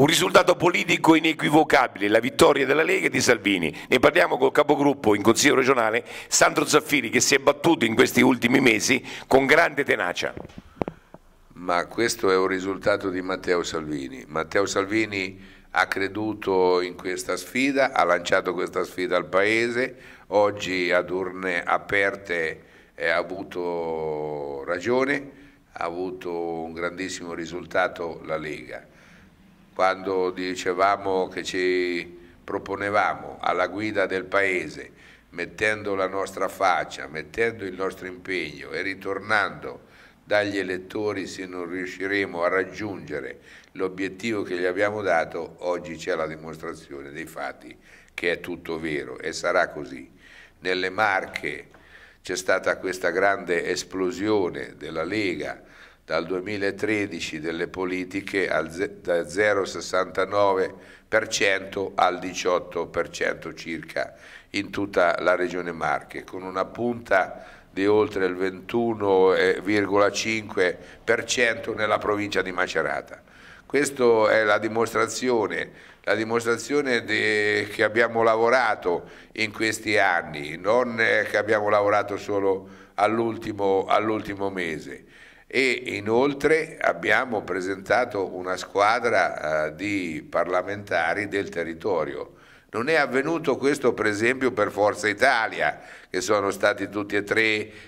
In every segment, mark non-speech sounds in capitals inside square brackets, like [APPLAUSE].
Un risultato politico inequivocabile, la vittoria della Lega e di Salvini. Ne parliamo col capogruppo in Consiglio regionale Sandro Zaffiri che si è battuto in questi ultimi mesi con grande tenacia. Ma questo è un risultato di Matteo Salvini. Matteo Salvini ha creduto in questa sfida, ha lanciato questa sfida al Paese, oggi ad urne aperte eh, ha avuto ragione, ha avuto un grandissimo risultato la Lega quando dicevamo che ci proponevamo alla guida del Paese, mettendo la nostra faccia, mettendo il nostro impegno e ritornando dagli elettori se non riusciremo a raggiungere l'obiettivo che gli abbiamo dato, oggi c'è la dimostrazione dei fatti che è tutto vero e sarà così. Nelle Marche c'è stata questa grande esplosione della Lega, dal 2013 delle politiche da 0,69% al 18% circa in tutta la regione Marche, con una punta di oltre il 21,5% nella provincia di Macerata. Questa è la dimostrazione, la dimostrazione de, che abbiamo lavorato in questi anni, non che abbiamo lavorato solo all'ultimo all mese e inoltre abbiamo presentato una squadra eh, di parlamentari del territorio. Non è avvenuto questo per esempio per Forza Italia, che sono stati tutti e tre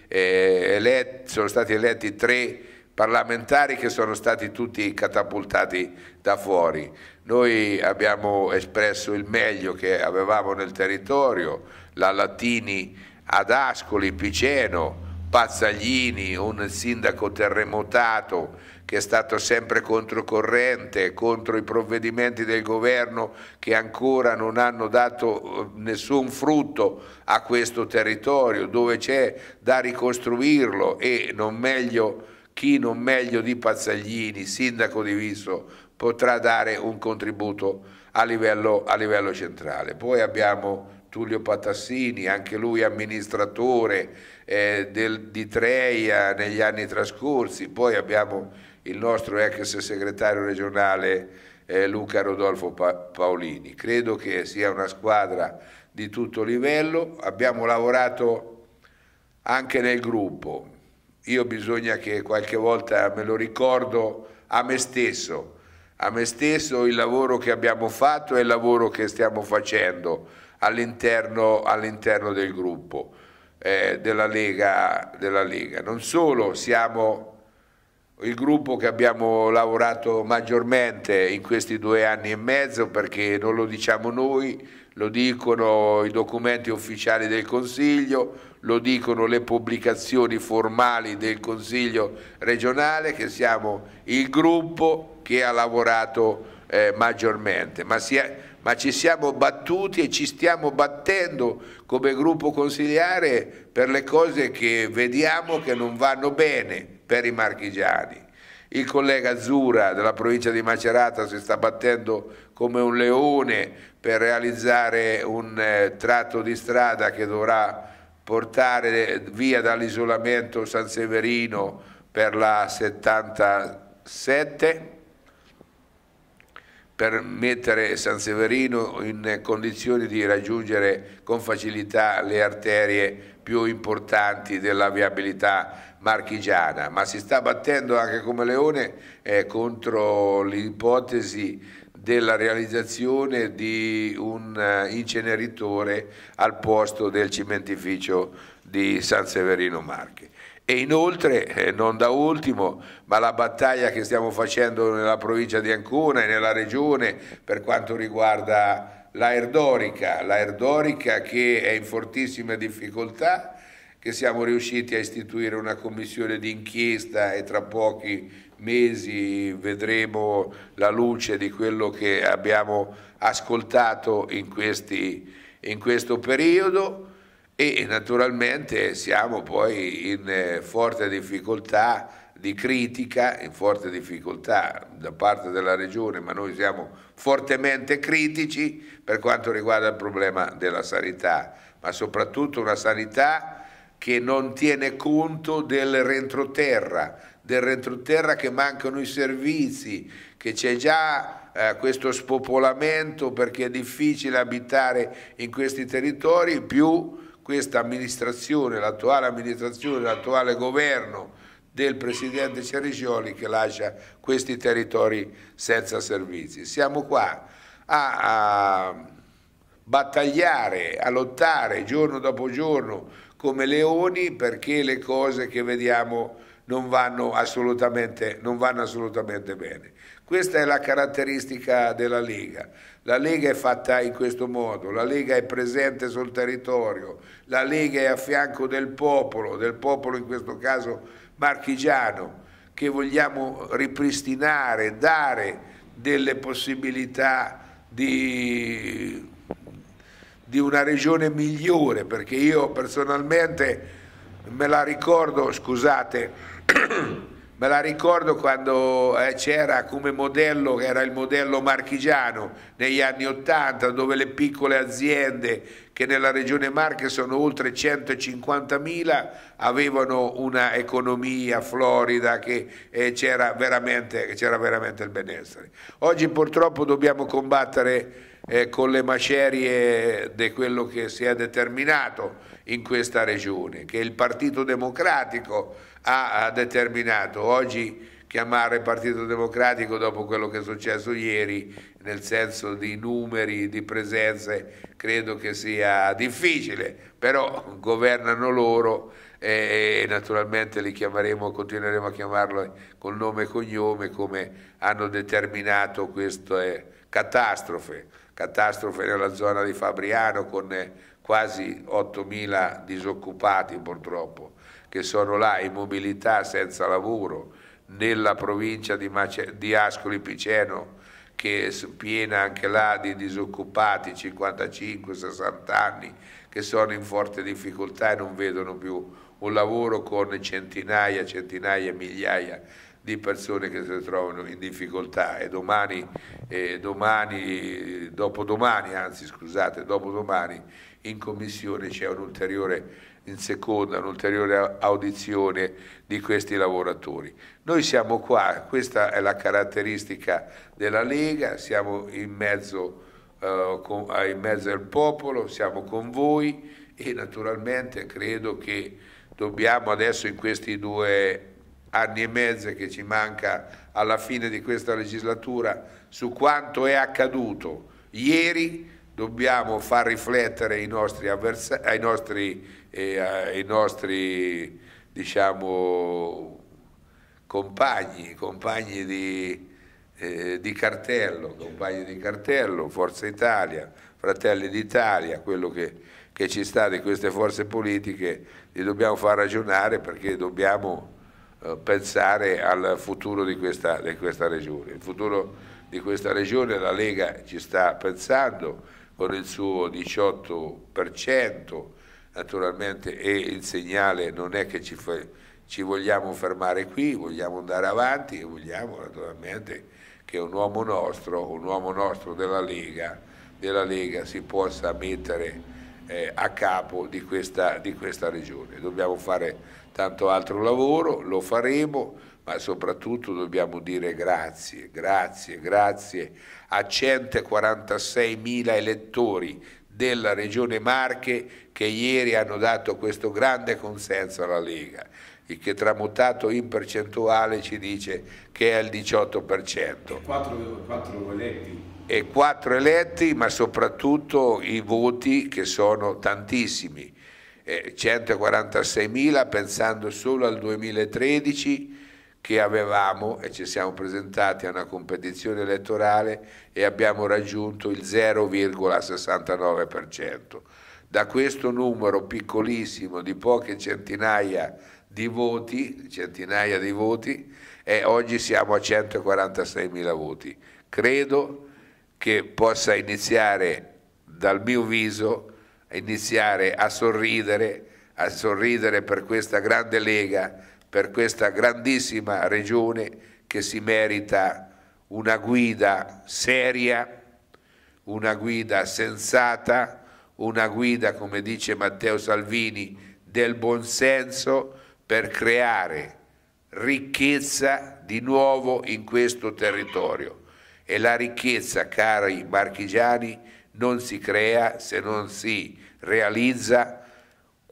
eh, eletti, sono stati eletti tre parlamentari che sono stati tutti catapultati da fuori. Noi abbiamo espresso il meglio che avevamo nel territorio, la Latini ad Ascoli, Piceno, Pazzaglini, un sindaco terremotato che è stato sempre controcorrente, contro i provvedimenti del governo che ancora non hanno dato eh, nessun frutto a questo territorio, dove c'è da ricostruirlo e non meglio, chi non meglio di Pazzaglini, sindaco di Viso, potrà dare un contributo a livello, a livello centrale. Poi abbiamo Tullio Patassini, anche lui amministratore eh, del, di Treia negli anni trascorsi, poi abbiamo il nostro ex segretario regionale eh, Luca Rodolfo pa Paolini. Credo che sia una squadra di tutto livello, abbiamo lavorato anche nel gruppo, io bisogna che qualche volta me lo ricordo a me stesso, a me stesso il lavoro che abbiamo fatto e il lavoro che stiamo facendo all'interno, all'interno del gruppo eh, della, Lega, della Lega. Non solo siamo il gruppo che abbiamo lavorato maggiormente in questi due anni e mezzo perché non lo diciamo noi, lo dicono i documenti ufficiali del Consiglio, lo dicono le pubblicazioni formali del Consiglio regionale che siamo il gruppo che ha lavorato eh, maggiormente, ma si è, ma ci siamo battuti e ci stiamo battendo come gruppo consigliare per le cose che vediamo che non vanno bene per i marchigiani. Il collega Zura della provincia di Macerata si sta battendo come un leone per realizzare un eh, tratto di strada che dovrà portare via dall'isolamento San Severino per la 77 per mettere San Severino in condizioni di raggiungere con facilità le arterie più importanti della viabilità marchigiana, ma si sta battendo anche come leone eh, contro l'ipotesi della realizzazione di un eh, inceneritore al posto del cementificio di San Severino Marche e inoltre, eh, non da ultimo, ma la battaglia che stiamo facendo nella provincia di Ancona e nella regione per quanto riguarda l'Aerdorica, l'Aerdorica che è in fortissime difficoltà, che siamo riusciti a istituire una commissione d'inchiesta e tra pochi mesi vedremo la luce di quello che abbiamo ascoltato in, questi, in questo periodo e naturalmente siamo poi in eh, forte difficoltà di critica, in forte difficoltà da parte della Regione, ma noi siamo fortemente critici per quanto riguarda il problema della sanità, ma soprattutto una sanità che non tiene conto del rentroterra, del rentroterra che mancano i servizi, che c'è già eh, questo spopolamento perché è difficile abitare in questi territori, più questa amministrazione, l'attuale amministrazione, l'attuale governo del Presidente Cerisioli che lascia questi territori senza servizi. Siamo qua a, a battagliare, a lottare giorno dopo giorno come leoni perché le cose che vediamo non vanno assolutamente, non vanno assolutamente bene. Questa è la caratteristica della Lega. La Lega è fatta in questo modo, la Lega è presente sul territorio, la Lega è a fianco del popolo, del popolo in questo caso marchigiano, che vogliamo ripristinare, dare delle possibilità di, di una regione migliore, perché io personalmente me la ricordo, scusate, [CLEARS THROAT] me la ricordo quando eh, c'era come modello, che era il modello marchigiano negli anni Ottanta, dove le piccole aziende che nella regione Marche sono oltre 150.000, avevano una economia florida che eh, c'era veramente, veramente, il benessere. Oggi purtroppo dobbiamo combattere eh, con le macerie di quello che si è determinato in questa regione, che il Partito Democratico ha, ha determinato. Oggi chiamare Partito Democratico dopo quello che è successo ieri nel senso di numeri, di presenze, credo che sia difficile, però governano loro e naturalmente li chiameremo, continueremo a chiamarlo col nome e cognome come hanno determinato questa eh, catastrofe, catastrofe nella zona di Fabriano con eh, quasi 8.000 disoccupati purtroppo che sono là in mobilità senza lavoro, nella provincia di, Ascoli Piceno che è piena anche là di disoccupati, 55-60 anni, che sono in forte difficoltà e non vedono più un lavoro con centinaia, centinaia, migliaia di persone che si trovano in difficoltà e domani, eh, domani dopodomani, anzi scusate, dopodomani in commissione c'è un'ulteriore in seconda un'ulteriore audizione di questi lavoratori. Noi siamo qua, questa è la caratteristica della Lega, siamo in mezzo, eh, con, eh, in mezzo al popolo, siamo con voi e naturalmente credo che dobbiamo adesso in questi due anni e mezzo che ci manca alla fine di questa legislatura su quanto è accaduto ieri dobbiamo far riflettere i nostri, ai nostri, eh, ai nostri diciamo, compagni, compagni di, eh, di, cartello, compagni di cartello, Forza Italia, Fratelli d'Italia, quello che, che ci sta di queste forze politiche, li dobbiamo far ragionare perché dobbiamo eh, pensare al futuro di questa, di questa, regione. Il futuro di questa regione la Lega ci sta pensando con il suo 18%, naturalmente, e il segnale non è che ci, ci vogliamo fermare qui, vogliamo andare avanti e vogliamo naturalmente che un uomo nostro, un uomo nostro della Lega, della Lega si possa mettere eh, a capo di questa, di questa regione. Dobbiamo fare tanto altro lavoro, lo faremo, ma soprattutto dobbiamo dire grazie, grazie, grazie a 146 mila elettori della Regione Marche che ieri hanno dato questo grande consenso alla Lega il che tramutato in percentuale ci dice che è il 18%. 4, 4 eletti. E 4 eletti, ma soprattutto i voti che sono tantissimi. 146.000 eh, pensando solo al 2013 che avevamo e ci siamo presentati a una competizione elettorale e abbiamo raggiunto il 0,69%. Da questo numero piccolissimo di poche centinaia di voti, centinaia di voti e oggi siamo a 146.000 voti. Credo che possa iniziare dal mio viso, iniziare a sorridere, a sorridere per questa grande Lega per questa grandissima regione che si merita una guida seria, una guida sensata, una guida, come dice Matteo Salvini, del buonsenso per creare ricchezza di nuovo in questo territorio. E la ricchezza, cari marchigiani, non si crea se non si realizza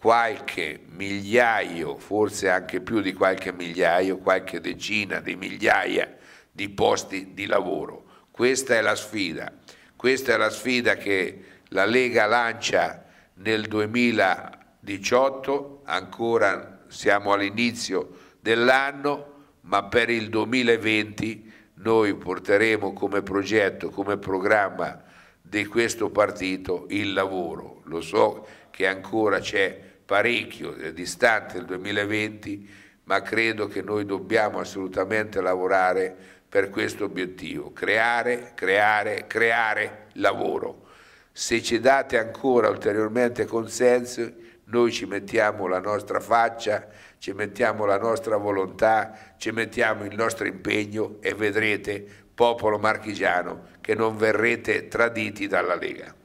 qualche migliaio, forse anche più di qualche migliaio, qualche decina di migliaia di posti di lavoro. Questa è la sfida, questa è la sfida che la Lega lancia nel 2018, ancora siamo all'inizio dell'anno, ma per il 2020 noi porteremo come progetto, come programma di questo partito il lavoro. Lo so che ancora c'è parecchio distante il 2020, ma credo che noi dobbiamo assolutamente lavorare per questo obiettivo, creare, creare, creare lavoro. Se ci date ancora ulteriormente consenso, noi ci mettiamo la nostra faccia, ci mettiamo la nostra volontà, ci mettiamo il nostro impegno e vedrete, popolo marchigiano, che non verrete traditi dalla Lega.